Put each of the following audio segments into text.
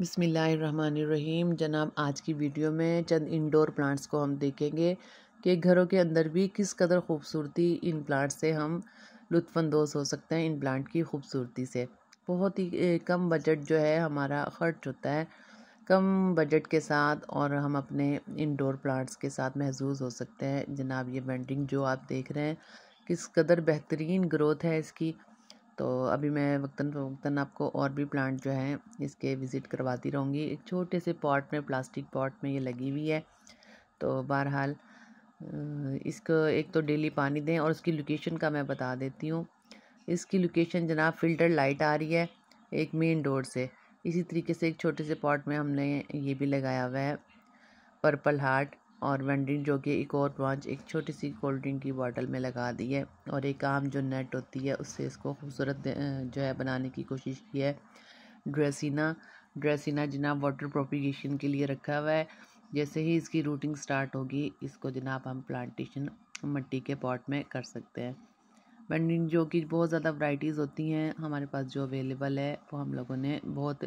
बिसमीम जनाब आज की वीडियो में चंद इंडोर प्लांट्स को हम देखेंगे कि घरों के अंदर भी किस कदर खूबसूरती इन प्लांट्स से हम लुफानंदोज़ हो सकते हैं इन प्लांट की खूबसूरती से बहुत ही कम बजट जो है हमारा खर्च होता है कम बजट के साथ और हम अपने इंडोर प्लांट्स के साथ महजूज हो सकते हैं जनाब ये बेंडिंग जो आप देख रहे हैं किस कदर बेहतरीन ग्रोथ है इसकी तो अभी मैं वक्ता फ़वक्ता आपको और भी प्लांट जो है इसके विज़िट करवाती रहूँगी एक छोटे से पॉट में प्लास्टिक पॉट में ये लगी हुई है तो बहरहाल इसको एक तो डेली पानी दें और उसकी लोकेशन का मैं बता देती हूँ इसकी लोकेशन जनाब फ़िल्टर लाइट आ रही है एक मेन डोर से इसी तरीके से एक छोटे से पॉट में हमने ये भी लगाया हुआ है पर्पल हार्ट और वेंडिंग जो कि एक और ब्रांच एक छोटी सी कोल्ड ड्रिंक की बॉटल में लगा दी है और एक आम जो नेट होती है उससे इसको खूबसूरत जो है बनाने की कोशिश की है ड्रेसिना ड्रेसिना जिनाब वाटर प्रोपिगेशन के लिए रखा हुआ है जैसे ही इसकी रूटिंग स्टार्ट होगी इसको जनाब हम प्लांटेशन मिट्टी के पॉट में कर सकते हैं बैंडिंग जो कि बहुत ज़्यादा वराइटीज़ होती हैं हमारे पास जो अवेलेबल है वो हम लोगों ने बहुत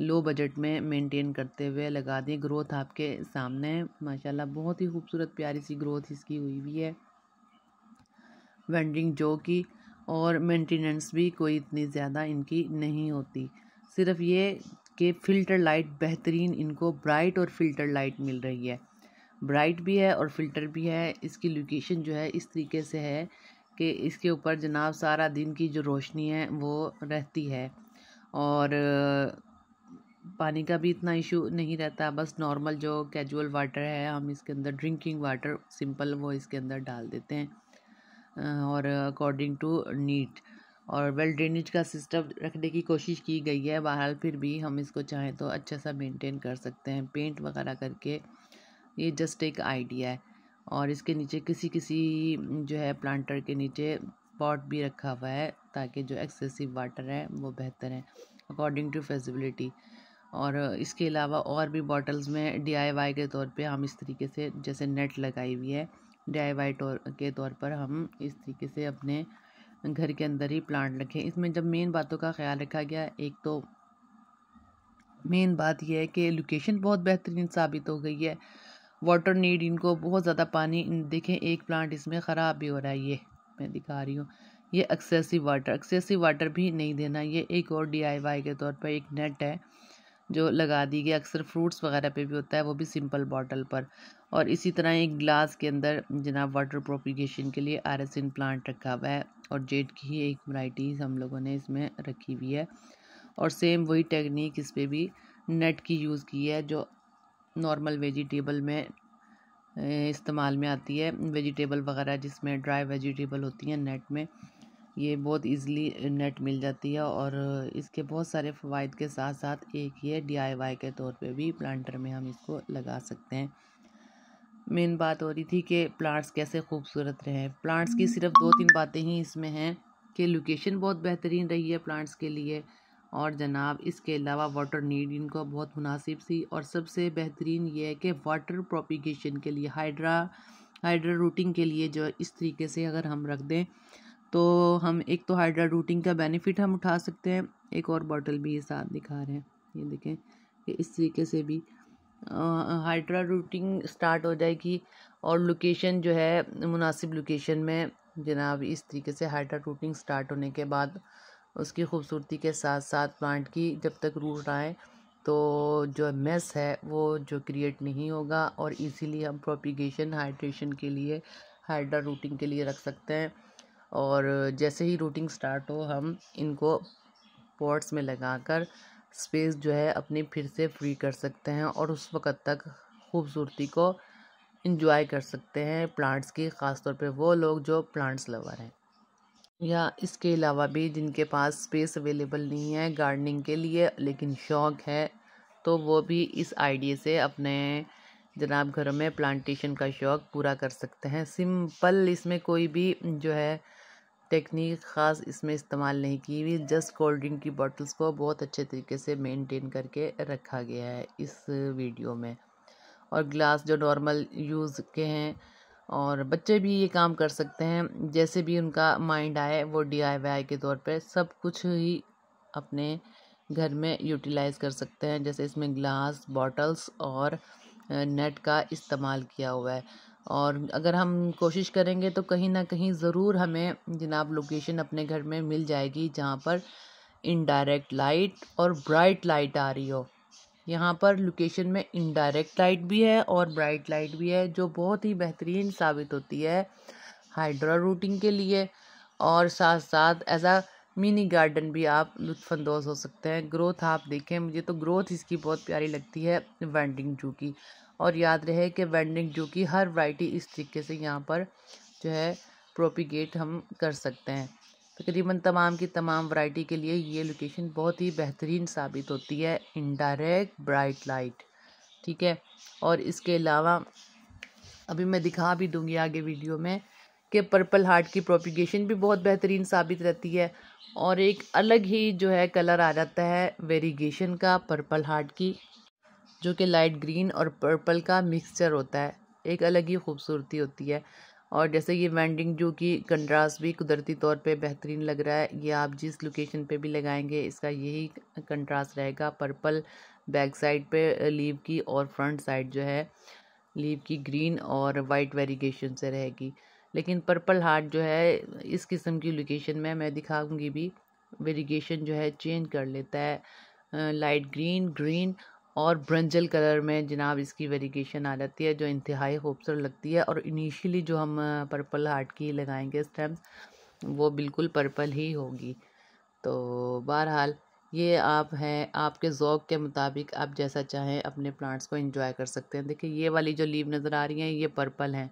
लो बजट में मेंटेन करते हुए लगा दें ग्रोथ आपके सामने है माशाल्लाह बहुत ही खूबसूरत प्यारी सी ग्रोथ इसकी हुई हुई है वेंडिंग जो की और मेंटेनेंस भी कोई इतनी ज़्यादा इनकी नहीं होती सिर्फ ये कि फ़िल्टर लाइट बेहतरीन इनको ब्राइट और फ़िल्टर लाइट मिल रही है ब्राइट भी है और फ़िल्टर भी है इसकी लोकेशन जो है इस तरीके से है कि इसके ऊपर जनाब सारा दिन की जो रोशनी है वो रहती है और पानी का भी इतना इशू नहीं रहता बस नॉर्मल जो कैजुअल वाटर है हम इसके अंदर ड्रिंकिंग वाटर सिंपल वो इसके अंदर डाल देते हैं और अकॉर्डिंग टू नीट और वेल ड्रेनेज का सिस्टम रखने की कोशिश की गई है बहरहाल फिर भी हम इसको चाहें तो अच्छा सा मेंटेन कर सकते हैं पेंट वगैरह करके ये जस्ट एक आइडिया है और इसके नीचे किसी किसी जो है प्लांटर के नीचे पॉट भी रखा हुआ है ताकि जो एक्सेसिव वाटर है वो बेहतर है अकॉर्डिंग टू फेजिबिलिटी और इसके अलावा और भी बॉटल्स में डी के तौर पे हम इस तरीके से जैसे नेट लगाई हुई है डी के तौर पर हम इस तरीके से अपने घर के अंदर ही प्लांट रखें इसमें जब मेन बातों का ख्याल रखा गया एक तो मेन बात यह है कि लोकेशन बहुत बेहतरीन साबित हो गई है वाटर नीड इनको बहुत ज़्यादा पानी देखें एक प्लांट इसमें ख़राब भी हो रहा है ये मैं दिखा रही हूँ ये एक्सेसिव वाटर एक्सेसिव वाटर भी नहीं देना ये एक और डी के तौर पर एक नेट है जो लगा दी गई अक्सर फ्रूट्स वगैरह पे भी होता है वो भी सिंपल बॉटल पर और इसी तरह एक ग्लास के अंदर जनाब वाटर प्रोपिगेशन के लिए आर प्लांट रखा हुआ है और जेड की ही एक वराइटीज़ हम लोगों ने इसमें रखी हुई है और सेम वही टेक्निक इस पर भी नेट की यूज़ की है जो नॉर्मल वेजिटेबल में इस्तेमाल में आती है वेजिटेबल वगैरह जिसमें ड्राई वेजिटेबल होती हैं नेट में ये बहुत इजीली नेट मिल जाती है और इसके बहुत सारे फ़वाद के साथ साथ एक ये डीआईवाई के तौर पे भी प्लांटर में हम इसको लगा सकते हैं मेन बात हो रही थी कि प्लांट्स कैसे खूबसूरत रहे प्लांट्स की सिर्फ दो तीन बातें ही इसमें हैं कि लोकेशन बहुत बेहतरीन रही है प्लांट्स के लिए और जनाब इसके अलावा वाटर नीड इनको बहुत मुनासिब सी और सबसे बेहतरीन ये है कि वाटर प्रोपिगेशन के लिए हाइड्रा हाइड्रा रूटिंग के लिए जो इस तरीके से अगर हम रख दें तो हम एक तो हाइड्रा रूटिंग का बेनिफिट हम उठा सकते हैं एक और बॉटल भी ये साथ दिखा रहे हैं ये देखें कि इस तरीके से भी हाइड्रा रूटिंग स्टार्ट हो जाएगी और लोकेशन जो है मुनासिब लोकेशन में जनाब इस तरीके से हाइड्रा रूटिंग स्टार्ट होने के बाद उसकी खूबसूरती के साथ साथ प्लांट की जब तक रूट आए तो जो मेस है वो जो क्रिएट नहीं होगा और इजीली हम प्रोपिगेशन हाइड्रेशन के लिए हाइड्रा रूटिंग के लिए रख सकते हैं और जैसे ही रूटिंग स्टार्ट हो हम इनको पॉट्स में लगाकर स्पेस जो है अपनी फिर से फ्री कर सकते हैं और उस वक़्त तक खूबसूरती को इन्जॉय कर सकते हैं प्लांट्स की ख़ासतौर पे वो लोग जो प्लांट्स लवर हैं या इसके अलावा भी जिनके पास स्पेस अवेलेबल नहीं है गार्डनिंग के लिए लेकिन शौक़ है तो वो भी इस आइडिया से अपने जनाब घरों में प्लांटेशन का शौक़ पूरा कर सकते हैं सिंपल इसमें कोई भी जो है टेक्निक ख़ास इसमें इस्तेमाल नहीं की हुई जस्ट कोल्ड ड्रिंक की बॉटल्स को बहुत अच्छे तरीके से मेंटेन करके रखा गया है इस वीडियो में और ग्लास जो नॉर्मल यूज़ के हैं और बच्चे भी ये काम कर सकते हैं जैसे भी उनका माइंड आए वो डी के तौर पर सब कुछ ही अपने घर में यूटिलाइज़ कर सकते हैं जैसे इसमें ग्लास बॉटल्स और नेट का इस्तेमाल किया हुआ है और अगर हम कोशिश करेंगे तो कहीं ना कहीं ज़रूर हमें जनाब लोकेशन अपने घर में मिल जाएगी जहाँ पर इनडायरेक्ट लाइट और ब्राइट लाइट आ रही हो यहाँ पर लोकेशन में इनडायरेक्ट लाइट भी है और ब्राइट लाइट भी है जो बहुत ही बेहतरीन साबित होती है हाइड्रा रूटिंग के लिए और साथ साथ एज आ मिनी गार्डन भी आप लुफानंदोज़ हो सकते हैं ग्रोथ आप देखें मुझे तो ग्रोथ इसकी बहुत प्यारी लगती है वेंडिंग जू की और याद रहे कि वेंडिंग जो कि हर वैरायटी इस तरीके से यहाँ पर जो है प्रोपिगेट हम कर सकते हैं तकरीबन तमाम की तमाम वैरायटी के लिए ये लोकेशन बहुत ही बेहतरीन साबित होती है इनडायरेक्ट ब्राइट लाइट ठीक है और इसके अलावा अभी मैं दिखा भी दूंगी आगे वीडियो में कि पर्पल हार्ट की प्रोपिगेशन भी बहुत बेहतरीन साबित रहती है और एक अलग ही जो है कलर आ जाता है वेरीगेशन का पर्पल हार्ट की जो कि लाइट ग्रीन और पर्पल का मिक्सचर होता है एक अलग ही खूबसूरती होती है और जैसे ये वेंडिंग जो कि कंट्रास्ट भी कुदरती तौर पे बेहतरीन लग रहा है ये आप जिस लोकेशन पे भी लगाएंगे इसका यही कंट्रास्ट रहेगा पर्पल बैक साइड पे लीव की और फ्रंट साइड जो है लीव की ग्रीन और वाइट वेरीगेशन से रहेगी लेकिन पर्पल हार्ट जो है इस किस्म की लोकेशन में मैं दिखाऊंगी भी वेरीगेशन जो है चेंज कर लेता है लाइट ग्रीन ग्रीन और ब्रंजल कलर में जनाब इसकी वेरिकेशन आ जाती है जो इंतहाई खूबसूरत लगती है और इनिशियली जो हम पर्पल हार्ट की लगाएंगे स्टेम्स वो बिल्कुल पर्पल ही होगी तो बहरहाल ये आप हैं आपके ओक़ के मुताबिक आप जैसा चाहें अपने प्लांट्स को इंजॉय कर सकते हैं देखिए ये वाली जो लीव नज़र आ रही हैं ये पर्पल हैं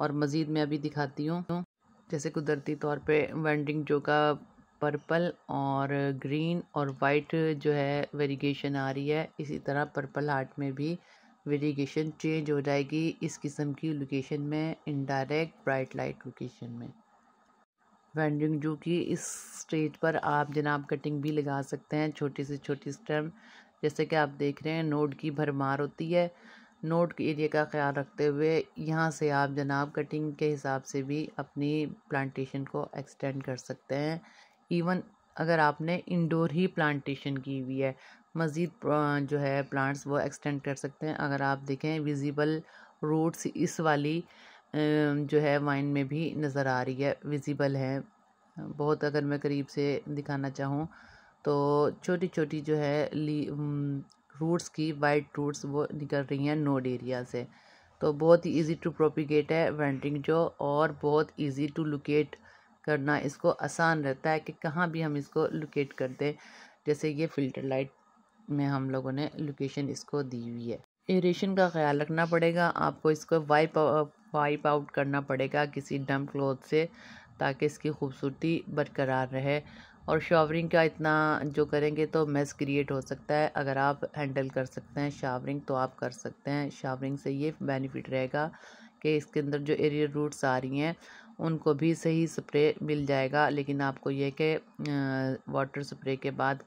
और मज़ीद मैं अभी दिखाती हूँ जैसे कुदरती तौर पे वेंडिंग जो का पर्पल और ग्रीन और वाइट जो है वेरिगेशन आ रही है इसी तरह पर्पल हार्ट में भी वेरिगेशन चेंज हो जाएगी इस किस्म की लोकेशन में इनडायरेक्ट ब्राइट लाइट लोकेशन में वेंडिंग जू की इस स्टेज पर आप जनाब कटिंग भी लगा सकते हैं छोटी से छोटी स्टेम जैसे कि आप देख रहे हैं नोट की भरमार होती है नोट के एरिया का ख्याल रखते हुए यहाँ से आप जनाब कटिंग के हिसाब से भी अपनी प्लांटेशन को एक्सटेंड कर सकते हैं इवन अगर आपने इंडोर ही प्लांटेशन की हुई है मज़ीद जो है प्लांट्स वो एक्सटेंड कर सकते हैं अगर आप देखें विजिबल रूट्स इस वाली जो है वाइन में भी नज़र आ रही है विजिबल है बहुत अगर मैं करीब से दिखाना चाहूँ तो छोटी छोटी जो है ली रूट्स की वाइट रूट्स वो निकल रही हैं नोड एरिया से तो बहुत ही ईजी टू प्रोपिगेट है वेंटिंग जो और बहुत ईजी टू लोकेट करना इसको आसान रहता है कि कहाँ भी हम इसको लोकेट कर दें जैसे ये फ़िल्टर लाइट में हम लोगों ने लोकेशन इसको दी हुई है एरेशन का ख्याल रखना पड़ेगा आपको इसको वाइप वाइप आउट करना पड़ेगा किसी डम्प क्लोथ से ताकि इसकी खूबसूरती बरकरार रहे और शावरिंग का इतना जो करेंगे तो मेस क्रिएट हो सकता है अगर आप हैंडल कर सकते हैं शावरिंग तो आप कर सकते हैं शावरिंग से ये बेनिफिट रहेगा के इसके अंदर जो एरियल रूट्स आ रही हैं उनको भी सही स्प्रे मिल जाएगा लेकिन आपको यह कि वाटर स्प्रे के बाद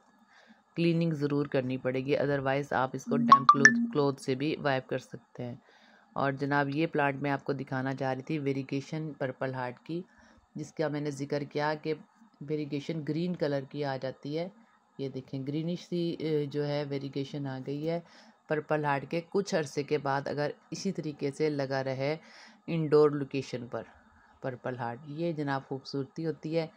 क्लीनिंग ज़रूर करनी पड़ेगी अदरवाइज़ आप इसको डैम्प क्लोथ क्लोथ से भी वाइप कर सकते हैं और जनाब ये प्लांट मैं आपको दिखाना चाह रही थी वेरीगेशन पर्पल हार्ट की जिसका मैंने ज़िक्र किया कि वेरीगेशन ग्रीन कलर की आ जाती है ये देखें ग्रीनिश सी जो है वेरीगेशन आ गई है पर्पल हार्ट के कुछ अरसे के बाद अगर इसी तरीके से लगा रहे इंडोर लोकेशन पर पर्पल हार्ट ये जनाब खूबसूरती होती है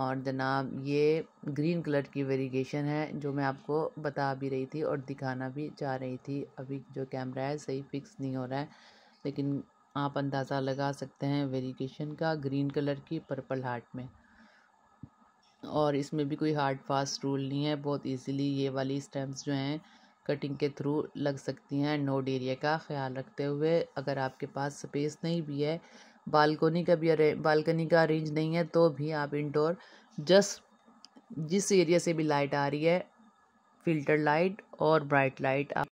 और जनाब ये ग्रीन कलर की वेरिएशन है जो मैं आपको बता भी रही थी और दिखाना भी चाह रही थी अभी जो कैमरा है सही फिक्स नहीं हो रहा है लेकिन आप अंदाज़ा लगा सकते हैं वेरिएशन का ग्रीन कलर की पर्पल हार्ट में और इसमें भी कोई हार्ड फास्ट रूल नहीं है बहुत इजीली ये वाली स्टैम्प्स जो हैं कटिंग के थ्रू लग सकती हैं नोड एरिया का ख्याल रखते हुए अगर आपके पास स्पेस नहीं भी है बालकोनी का भी बालकनी का अरेंज नहीं है तो भी आप इनडोर जस्ट जिस एरिया से भी लाइट आ रही है फिल्टर लाइट और ब्राइट लाइट आप